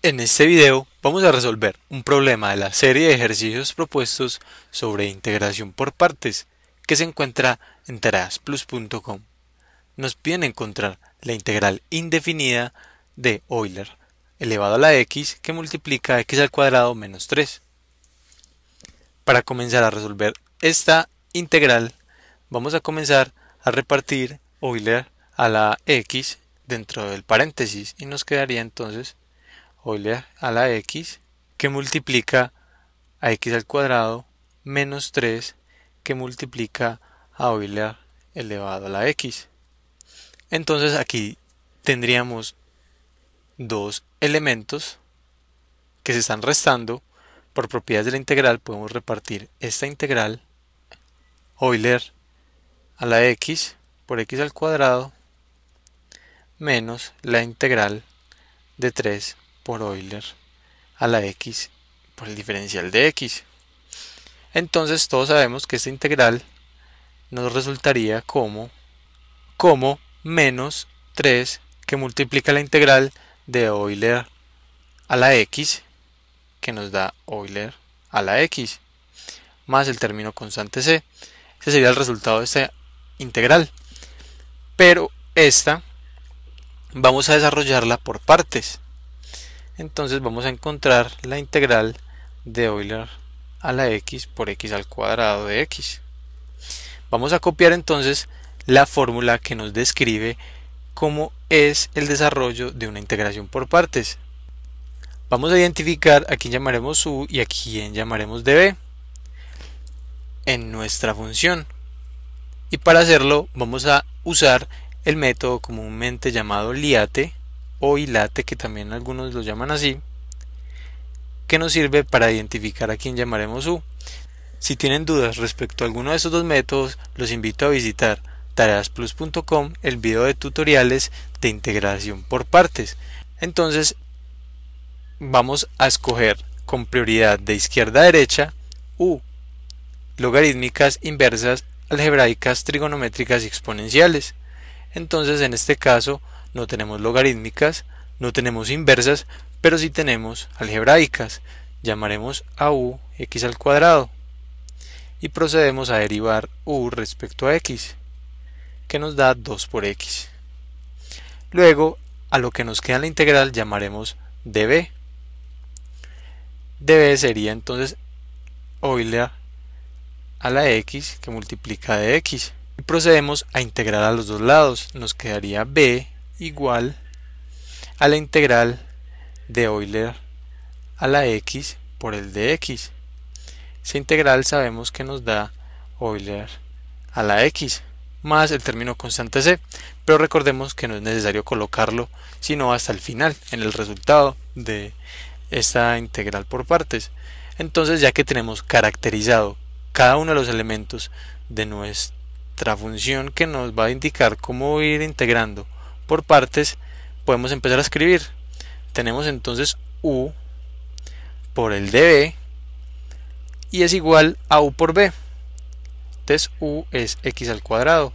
En este video vamos a resolver un problema de la serie de ejercicios propuestos sobre integración por partes que se encuentra en terasplus.com. Nos piden encontrar la integral indefinida de Euler elevado a la x que multiplica x al cuadrado menos 3. Para comenzar a resolver esta integral vamos a comenzar a repartir Euler a la x dentro del paréntesis y nos quedaría entonces Euler a la x, que multiplica a x al cuadrado menos 3, que multiplica a Euler elevado a la x. Entonces aquí tendríamos dos elementos que se están restando. Por propiedades de la integral podemos repartir esta integral Euler a la x por x al cuadrado menos la integral de 3 por Euler a la x por el diferencial de x. Entonces todos sabemos que esta integral nos resultaría como, como menos 3 que multiplica la integral de Euler a la x, que nos da Euler a la x, más el término constante c. Ese sería el resultado de esta integral. Pero esta vamos a desarrollarla por partes entonces vamos a encontrar la integral de Euler a la x por x al cuadrado de x. Vamos a copiar entonces la fórmula que nos describe cómo es el desarrollo de una integración por partes. Vamos a identificar a quién llamaremos u y a quién llamaremos db en nuestra función. Y para hacerlo vamos a usar el método comúnmente llamado liate o hilate, que también algunos lo llaman así, que nos sirve para identificar a quién llamaremos U. Si tienen dudas respecto a alguno de estos dos métodos, los invito a visitar tareasplus.com el video de tutoriales de integración por partes. Entonces, vamos a escoger con prioridad de izquierda a derecha U, logarítmicas inversas, algebraicas, trigonométricas y exponenciales. Entonces, en este caso, no tenemos logarítmicas, no tenemos inversas, pero sí tenemos algebraicas. Llamaremos a u x al cuadrado. Y procedemos a derivar u respecto a x, que nos da 2 por x. Luego, a lo que nos queda en la integral llamaremos db. db sería entonces Euler a la x que multiplica de x. Y procedemos a integrar a los dos lados. Nos quedaría b igual a la integral de Euler a la x por el dx. Esa integral sabemos que nos da Euler a la x más el término constante c, pero recordemos que no es necesario colocarlo sino hasta el final, en el resultado de esta integral por partes. Entonces ya que tenemos caracterizado cada uno de los elementos de nuestra función que nos va a indicar cómo ir integrando por partes, podemos empezar a escribir. Tenemos entonces U por el dB y es igual a U por B. Entonces U es X al cuadrado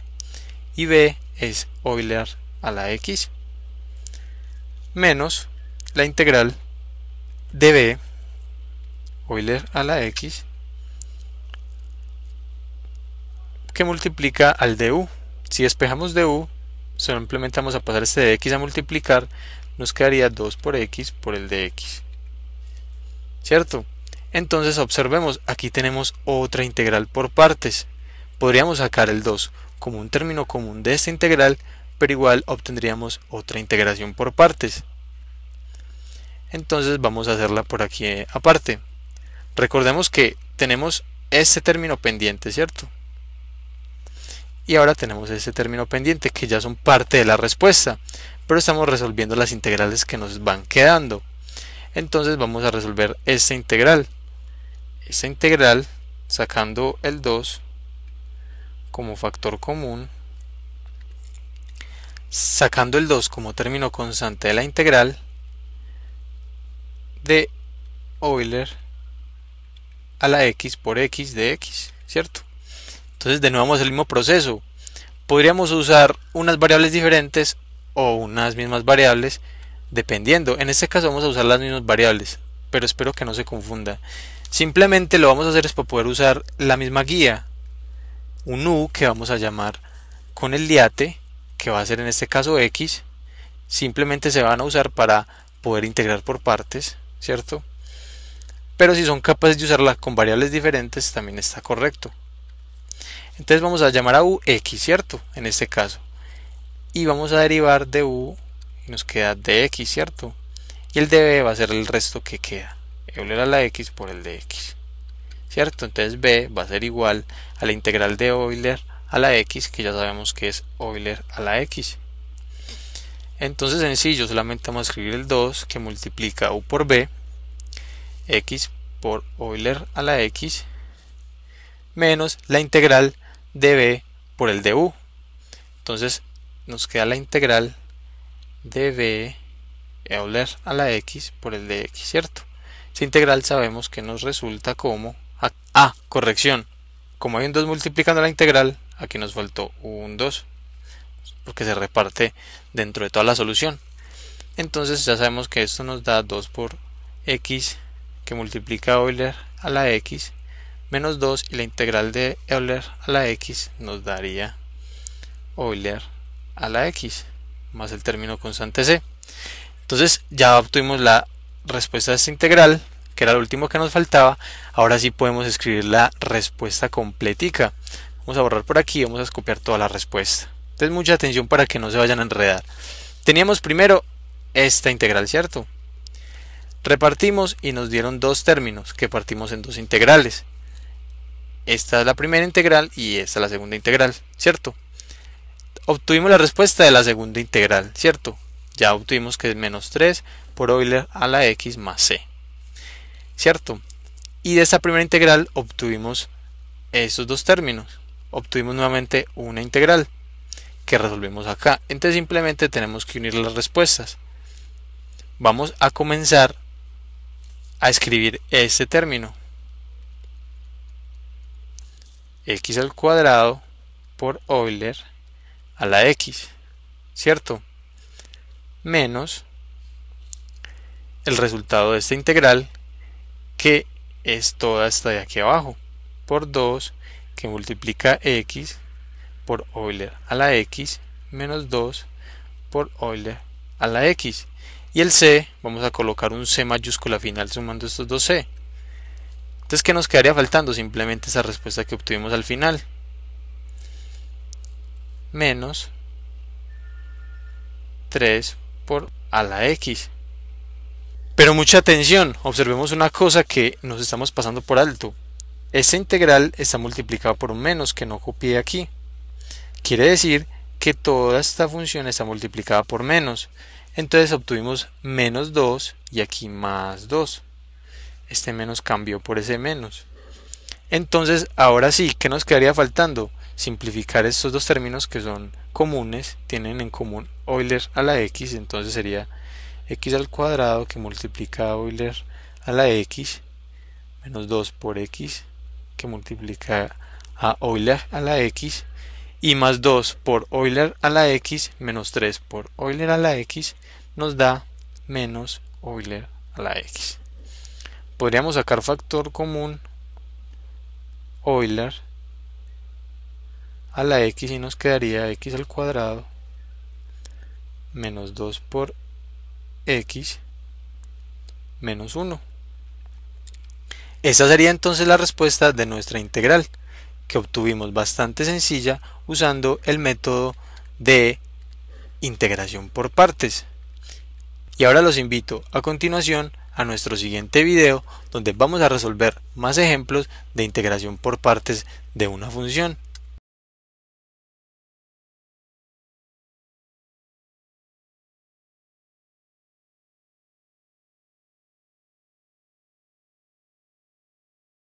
y B es Euler a la X menos la integral de B Euler a la X que multiplica al du. Si despejamos du, simplemente implementamos a pasar este de x a multiplicar, nos quedaría 2 por x por el de x. ¿Cierto? Entonces observemos, aquí tenemos otra integral por partes. Podríamos sacar el 2 como un término común de esta integral, pero igual obtendríamos otra integración por partes. Entonces vamos a hacerla por aquí aparte. Recordemos que tenemos este término pendiente, ¿cierto? y ahora tenemos ese término pendiente que ya son parte de la respuesta, pero estamos resolviendo las integrales que nos van quedando. Entonces vamos a resolver esta integral. Esta integral sacando el 2 como factor común, sacando el 2 como término constante de la integral de Euler a la x por x de x, ¿cierto? Entonces de nuevo vamos el mismo proceso. Podríamos usar unas variables diferentes o unas mismas variables dependiendo. En este caso vamos a usar las mismas variables, pero espero que no se confunda. Simplemente lo vamos a hacer es para poder usar la misma guía. Un U que vamos a llamar con el liate, que va a ser en este caso X. Simplemente se van a usar para poder integrar por partes, ¿cierto? Pero si son capaces de usarla con variables diferentes, también está correcto. Entonces vamos a llamar a u x, ¿cierto? En este caso. Y vamos a derivar de U y nos queda DX, ¿cierto? Y el DB va a ser el resto que queda. Euler a la X por el de X. ¿Cierto? Entonces B va a ser igual a la integral de Euler a la X, que ya sabemos que es Euler a la X. Entonces sencillo, solamente vamos a escribir el 2 que multiplica U por B, X por Euler a la X, menos la integral b por el u, Entonces nos queda la integral b Euler a la x por el de x ¿cierto? Esa integral sabemos que nos resulta como... a corrección. Como hay un 2 multiplicando la integral, aquí nos faltó un 2. Porque se reparte dentro de toda la solución. Entonces ya sabemos que esto nos da 2 por x que multiplica Euler a la x menos 2 y la integral de Euler a la x nos daría Euler a la x más el término constante c. Entonces ya obtuvimos la respuesta de esta integral, que era lo último que nos faltaba. Ahora sí podemos escribir la respuesta completica. Vamos a borrar por aquí y vamos a copiar toda la respuesta. Entonces mucha atención para que no se vayan a enredar. Teníamos primero esta integral, ¿cierto? Repartimos y nos dieron dos términos que partimos en dos integrales. Esta es la primera integral y esta es la segunda integral, ¿cierto? Obtuvimos la respuesta de la segunda integral, ¿cierto? Ya obtuvimos que es menos 3 por Euler a la x más c, ¿cierto? Y de esta primera integral obtuvimos estos dos términos. Obtuvimos nuevamente una integral que resolvimos acá. Entonces simplemente tenemos que unir las respuestas. Vamos a comenzar a escribir este término x al cuadrado por Euler a la x, ¿cierto? Menos el resultado de esta integral que es toda esta de aquí abajo por 2 que multiplica x por Euler a la x menos 2 por Euler a la x y el c vamos a colocar un c mayúscula final sumando estos dos c entonces, ¿qué nos quedaría faltando? Simplemente esa respuesta que obtuvimos al final. Menos 3 por a la x. Pero mucha atención, observemos una cosa que nos estamos pasando por alto. Esta integral está multiplicada por un menos que no copié aquí. Quiere decir que toda esta función está multiplicada por menos. Entonces obtuvimos menos 2 y aquí más 2 este menos cambió por ese menos. Entonces, ahora sí, ¿qué nos quedaría faltando? Simplificar estos dos términos que son comunes, tienen en común Euler a la x, entonces sería x al cuadrado que multiplica a Euler a la x, menos 2 por x, que multiplica a Euler a la x, y más 2 por Euler a la x, menos 3 por Euler a la x, nos da menos Euler a la x podríamos sacar factor común Euler a la x y nos quedaría x al cuadrado menos 2 por x menos 1. Esa sería entonces la respuesta de nuestra integral, que obtuvimos bastante sencilla usando el método de integración por partes. Y ahora los invito a continuación a nuestro siguiente video donde vamos a resolver más ejemplos de integración por partes de una función.